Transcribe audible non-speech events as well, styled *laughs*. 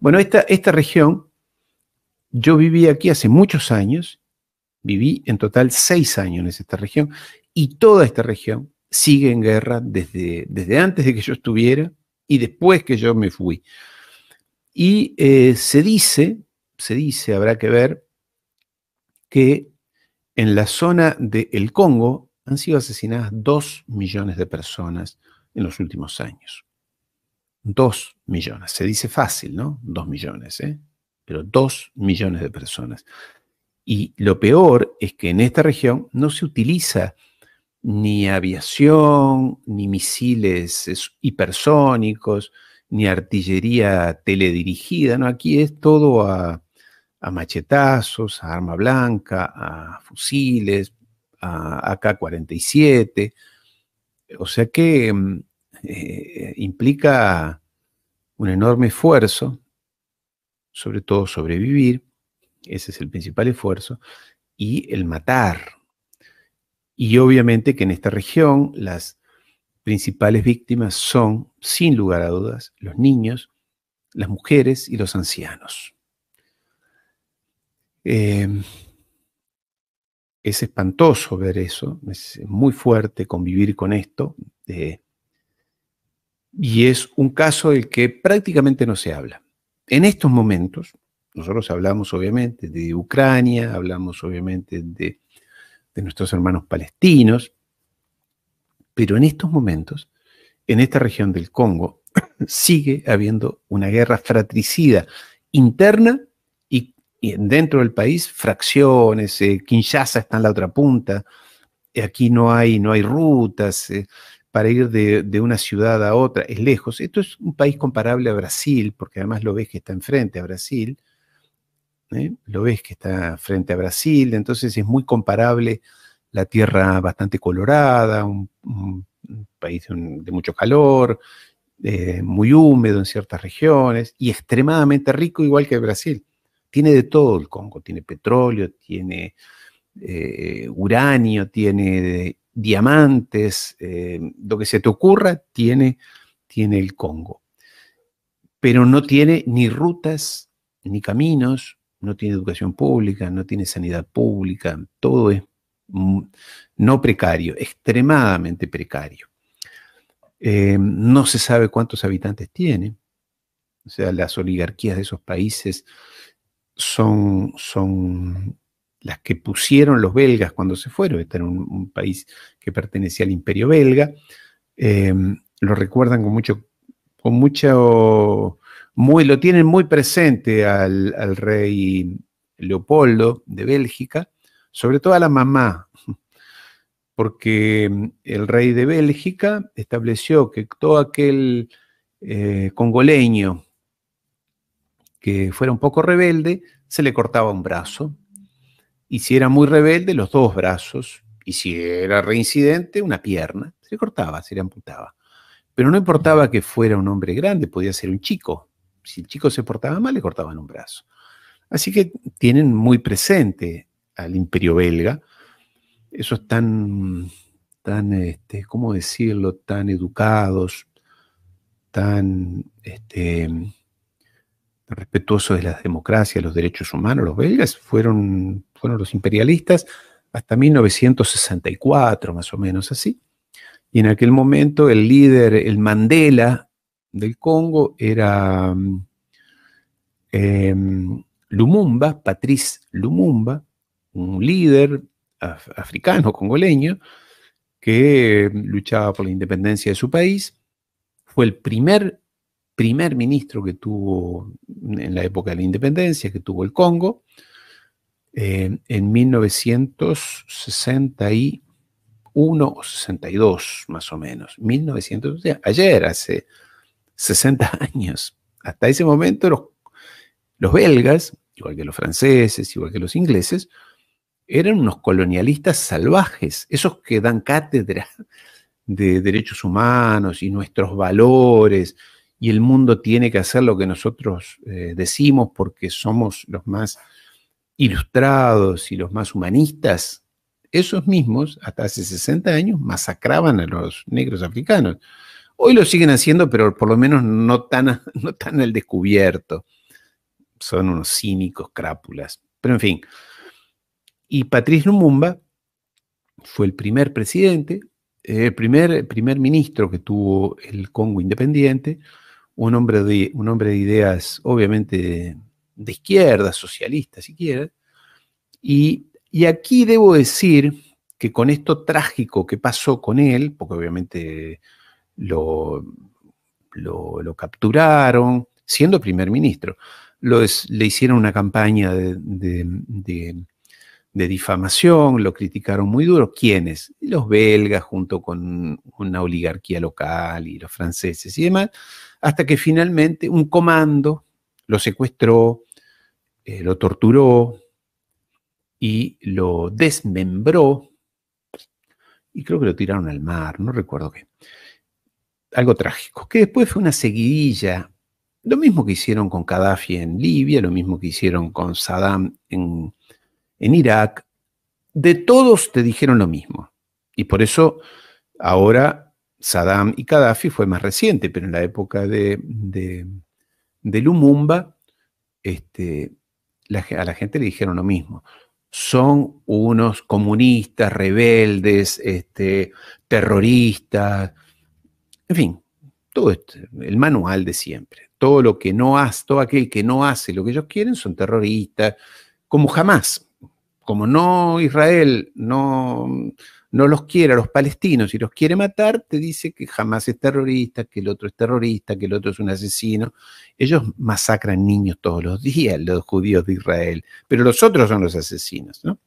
Bueno, esta, región, yo viví aquí hace muchos años, viví en total seis años en esta región, y toda esta región sigue en guerra desde, desde antes de que yo estuviera y después que yo me fui. Y eh, se dice, se dice, habrá que ver, que en la zona del Congo han sido asesinadas dos millones de personas en los últimos años. Dos millones. Se dice fácil, ¿no? Dos millones, ¿eh? Pero dos millones de personas. Y lo peor es que en esta región no se utiliza ni aviación, ni misiles hipersónicos, ni artillería teledirigida, ¿no? Aquí es todo a, a machetazos, a arma blanca, a fusiles, a AK-47. O sea que mm, eh, implica un enorme esfuerzo, sobre todo sobrevivir, ese es el principal esfuerzo, y el matar. Y obviamente que en esta región las principales víctimas son, sin lugar a dudas, los niños, las mujeres y los ancianos. Em, es espantoso ver eso, es muy fuerte convivir con esto y es un caso del que prácticamente no se habla. En estos momentos, nosotros hablamos obviamente de Ucrania, hablamos obviamente de, nuestros hermanos palestinos, pero en estos momentos, en esta región del Congo, *clears throat* sigue habiendo una guerra fratricida interna y, dentro del país, fracciones, eh, Kinshasa está en la otra punta, eh, aquí no hay, no hay rutas, eh, para ir de, una ciudad a otra, es lejos. Esto es un país comparable a Brasil, porque además lo ves que está enfrente a Brasil, ¿eh? lo ves que está frente a Brasil, entonces es muy comparable la tierra bastante colorada, un, país de, mucho calor, eh, muy húmedo en ciertas regiones y extremadamente rico igual que Brasil. Tiene de todo el Congo, tiene petróleo, tiene eh, uranio, tiene diamantes, eh, lo que se te ocurra, tiene, tiene el Congo. Pero no tiene ni rutas, ni caminos, no tiene educación pública, no tiene sanidad pública, todo es no precario, extremadamente precario. Eh, no se sabe cuántos habitantes tiene, o sea, las oligarquías de esos países son, son las que pusieron los belgas cuando se fueron, este era un, país que pertenecía al imperio belga, eh, lo recuerdan con mucho, con mucho, muy, lo tienen muy presente al, rey Leopoldo de Bélgica, sobre todo a la mamá, *laughs* porque mm, el rey de Bélgica estableció que todo aquel eh, congoleño que fuera un poco rebelde, se le cortaba un brazo y si era muy rebelde, los dos brazos. Y si era reincidente, una pierna. Se le cortaba, se le amputaba. Pero no importaba que fuera un hombre grande, podía ser un chico. Si el chico se portaba mal, le cortaban un brazo. Así que tienen muy presente al imperio belga. Eso tan tan, este, ¿cómo decirlo?, tan educados, tan, este, respetuoso de las democracias, los derechos humanos. Los belgas fueron, los imperialistas hasta 1964, más o menos así. Y en aquel momento el líder, el Mandela del Congo, era mm, em, Lumumba, Patrice Lumumba, un líder africano, congoleño, que luchaba por la independencia de su país. Fue el primer primer ministro que tuvo en la época de la independencia, que tuvo el Congo, eh, en 1961 o 62, más o menos. 1900, ayer, hace 60 *laughs* años. Hasta ese momento los, los belgas, igual que los franceses, igual que los ingleses, eran unos colonialistas salvajes, esos que dan cátedra de derechos humanos y nuestros valores y el mundo tiene que hacer lo que nosotros eh, decimos porque somos los más ilustrados y los más humanistas, esos mismos, hasta hace 60 años, masacraban a los negros africanos. Hoy lo siguen haciendo, pero por lo menos no tan, *laughs* no tan al descubierto. Son unos cínicos crápulas. Pero en fin. Y Patrice Lumumba fue el primer presidente, el eh, primer, primer ministro que tuvo el Congo independiente, un hombre de, un hombre de ideas obviamente de izquierda, socialista, si quieres. Y, aquí debo decir que con esto trágico que pasó con él, porque obviamente lo, lo, capturaron, siendo primer ministro, lo le hicieron una campaña de de difamación, lo criticaron muy duro. ¿Quiénes? Los belgas junto con una oligarquía local y los franceses y demás, hasta que finalmente un comando lo secuestró, eh, lo torturó y lo desmembró y creo que lo tiraron al mar, no recuerdo qué. Algo trágico, que después fue una seguidilla, lo mismo que hicieron con Gaddafi en Libia, lo mismo que hicieron con Saddam en en Irak, de todos te dijeron lo mismo. Y por eso ahora Saddam y Gaddafi fue más reciente, pero en la época de, Lumumba, este, a la gente le dijeron lo mismo. Son unos comunistas, rebeldes, este, terroristas, en fin, todo esto, el manual de siempre. Todo lo que no hace, todo aquel que no hace lo que ellos quieren son terroristas, como jamás como no Israel no, no los quiere a los palestinos y los quiere matar, te dice que jamás es terrorista, que el otro es terrorista, que el otro es un asesino. Ellos masacran niños todos los días, los judíos de Israel, pero los otros son los asesinos, ¿no?